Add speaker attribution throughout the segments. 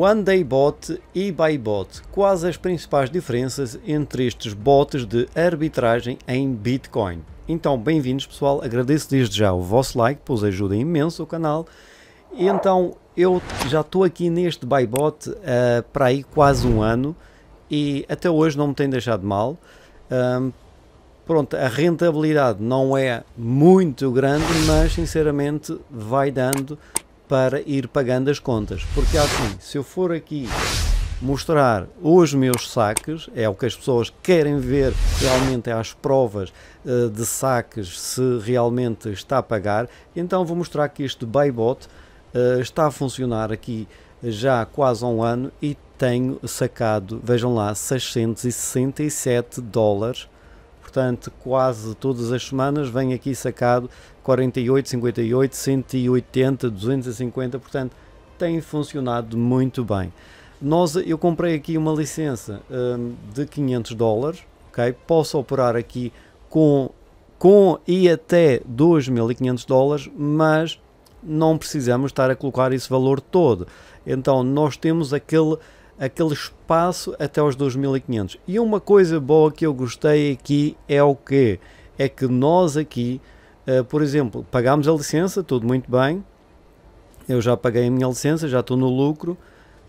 Speaker 1: One Day Bot e Bybot. Quais as principais diferenças entre estes bots de arbitragem em Bitcoin? Então, bem-vindos pessoal, agradeço desde já o vosso like, pois ajuda imenso o canal. E então, eu já estou aqui neste Bybot uh, eh, para aí quase um ano e até hoje não me tem deixado mal. Um, pronto, a rentabilidade não é muito grande, mas sinceramente vai dando para ir pagando as contas. Porque assim, se eu for aqui mostrar os meus saques, é o que as pessoas querem ver realmente é as provas uh, de saques se realmente está a pagar. Então vou mostrar que este Baybot uh, está a funcionar aqui já há quase um ano e tenho sacado, vejam lá, 667 dólares Portanto, quase todas as semanas vem aqui sacado 48, 58, 180, 250. Portanto, tem funcionado muito bem. Nós, eu comprei aqui uma licença um, de 500 dólares, ok? Posso operar aqui com, com e até 2.500 dólares, mas não precisamos estar a colocar esse valor todo. Então, nós temos aquele aquele espaço até aos 2500. E uma coisa boa que eu gostei aqui é o que? É que nós aqui, uh, por exemplo, pagámos a licença, tudo muito bem, eu já paguei a minha licença, já estou no lucro,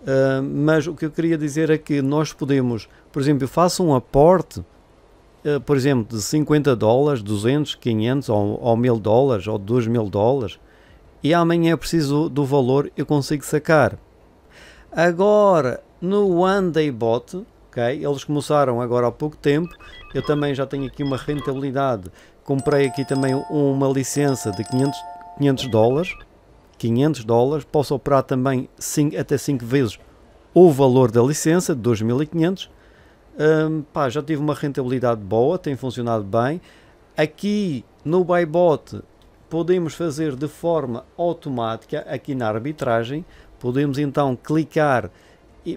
Speaker 1: uh, mas o que eu queria dizer é que nós podemos, por exemplo, eu faço um aporte, uh, por exemplo, de 50 dólares, 200, 500 ou, ou 1000 dólares ou 2000 dólares, e amanhã preciso do valor, eu consigo sacar. Agora, no One Day Bot, ok? eles começaram agora há pouco tempo, eu também já tenho aqui uma rentabilidade, comprei aqui também uma licença de 500, 500 dólares, 500 dólares, posso operar também 5, até 5 vezes o valor da licença, de 2500, um, pá, já tive uma rentabilidade boa, tem funcionado bem. Aqui no Buybot podemos fazer de forma automática, aqui na arbitragem, podemos então clicar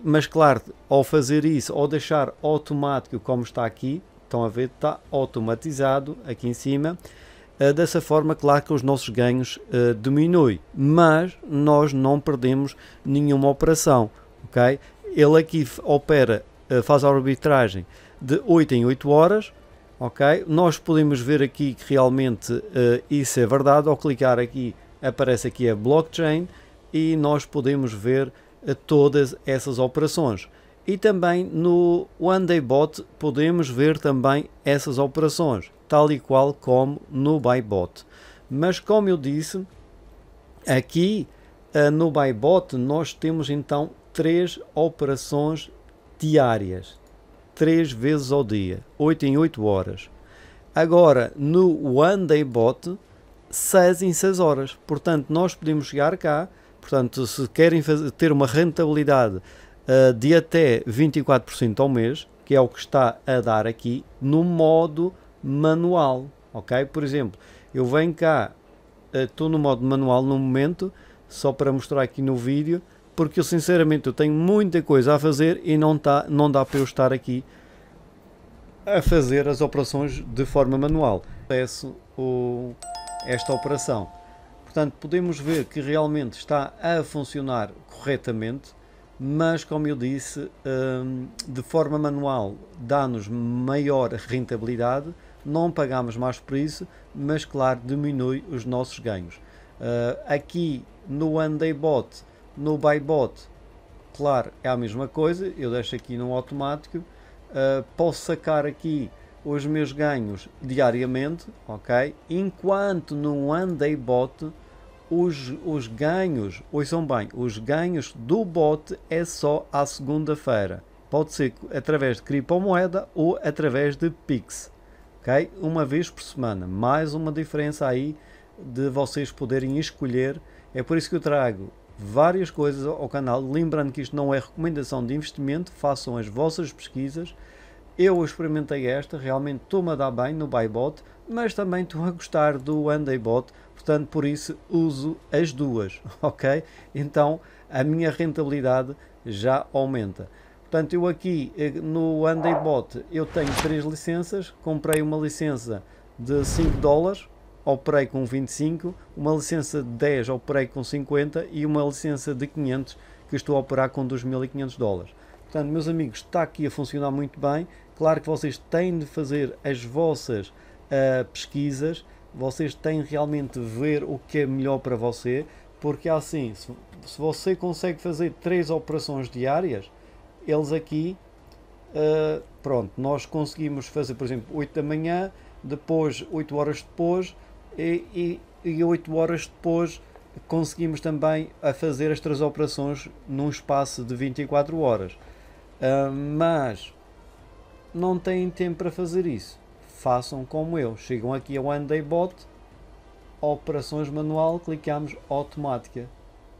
Speaker 1: mas claro, ao fazer isso, ao deixar automático como está aqui, estão a ver, está automatizado aqui em cima, eh, dessa forma, claro que os nossos ganhos uh, diminuem, mas nós não perdemos nenhuma operação, ok? Ele aqui opera, uh, faz a arbitragem de 8 em 8 horas, ok? Nós podemos ver aqui que realmente uh, isso é verdade, ao clicar aqui aparece aqui a blockchain e nós podemos ver todas essas operações. E também no One Day Bot podemos ver também essas operações, tal e qual como no Buybot. Mas como eu disse, aqui eh, no Buybot nós temos então três operações diárias, três vezes ao dia, 8 em 8 horas. Agora, no One Day Bot, 6 em 6 horas. Portanto, nós podemos chegar cá Portanto, se querem fazer, ter uma rentabilidade uh, de até 24% ao mês, que é o que está a dar aqui, no modo manual, ok? Por exemplo, eu venho cá, eh, estou uh, no modo manual no momento, só para mostrar aqui no vídeo, porque eu sinceramente eu tenho muita coisa a fazer e não, tá, não dá para eu estar aqui a fazer as operações de forma manual. Peço o, esta operação. Portanto, podemos ver que realmente está a funcionar corretamente, mas como eu disse, hum, de forma manual dá-nos maior rentabilidade, não pagamos mais por isso, mas claro, diminui os nossos ganhos. Ah, aqui no One Day Bot, no Buy Bot, claro, é a mesma coisa, eu deixo aqui no automático, ah, posso sacar aqui os meus ganhos diariamente, ok? Enquanto no One Day Bot os, os ganhos, ouçam bem, os ganhos do bot é só à segunda-feira. Pode ser através de criptomoeda ou através de Pix. Okay? Uma vez por semana. Mais uma diferença aí de vocês poderem escolher. É por isso que eu trago várias coisas ao canal. Lembrando que isto não é recomendação de investimento, façam as vossas pesquisas. Eu experimentei esta, realmente estou-me a dar bem no Buybot, mas também estou a gostar do Andaybot, portanto, por isso uso as duas, ok? Então a minha rentabilidade já aumenta. Portanto, eu aqui eh, no Undaybot eu tenho três licenças, comprei uma licença de 5 dólares, operei com 25, uma licença de 10 operei com 50 e uma licença de 500 que estou a operar com 2.500 dólares. Portanto, meus amigos, está aqui a funcionar muito bem. Claro que vocês têm de fazer as vossas uh, pesquisas, vocês têm realmente ver o que é melhor para você, porque assim, se, se você consegue fazer três operações diárias, eles aqui, uh, pronto, nós conseguimos fazer, por exemplo, 8 da manhã, depois 8 horas depois e, e, e 8 horas depois conseguimos também a fazer as três operações num espaço de 24 horas. Uh, mas não têm tempo para fazer isso façam como eu. Chegam aqui ao One Day Bot, operações manual, clicamos automática.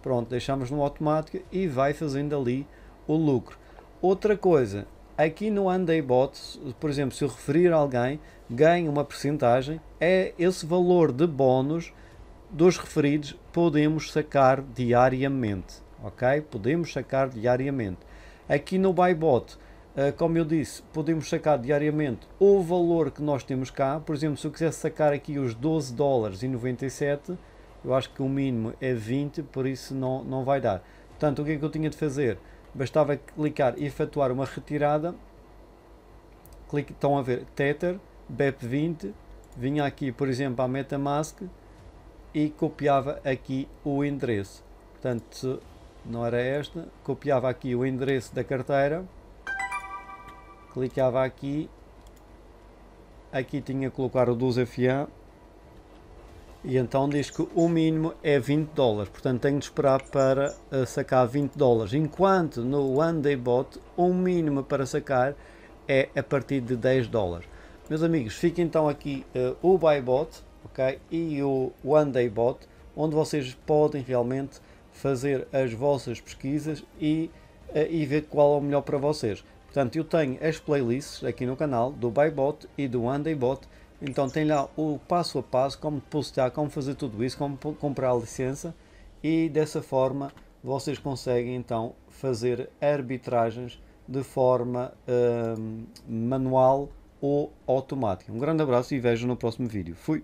Speaker 1: Pronto, deixamos no automático e vai fazendo ali o lucro. Outra coisa, aqui no One Day Bot, por exemplo, se eu referir alguém, ganha uma percentagem, é esse valor de bónus dos referidos podemos sacar diariamente, ok? Podemos sacar diariamente. Aqui no Buybot, ah, como eu disse, podemos sacar diariamente o valor que nós temos cá. Por exemplo, se eu quisesse sacar aqui os 12 dólares e 97, eu acho que o mínimo é 20, por isso não, não vai dar. Portanto, o que é que eu tinha de fazer? Bastava clicar e efetuar uma retirada. Clique, estão a ver Tether, BEP20, vinha aqui, por exemplo, à MetaMask e copiava aqui o endereço. Portanto, não era esta, copiava aqui o endereço da carteira clicava aqui, aqui tinha que colocar o desafiar e então diz que o mínimo é 20 dólares, portanto tenho de esperar para eh, sacar 20 dólares, enquanto no One Day Bot o mínimo para sacar é a partir de 10 dólares. Meus amigos, fica então aqui uh, o Buy Bot okay, e o One Day Bot, onde vocês podem realmente fazer as vossas pesquisas e, uh, e ver qual é o melhor para vocês. Portanto, eu tenho as playlists aqui no canal do Bybot e do AndeyBot. então tem lá o passo a passo, como postear, como fazer tudo isso, como comprar a licença e dessa forma vocês conseguem então fazer arbitragens de forma hum, manual ou automática. Um grande abraço e vejo no próximo vídeo. Fui!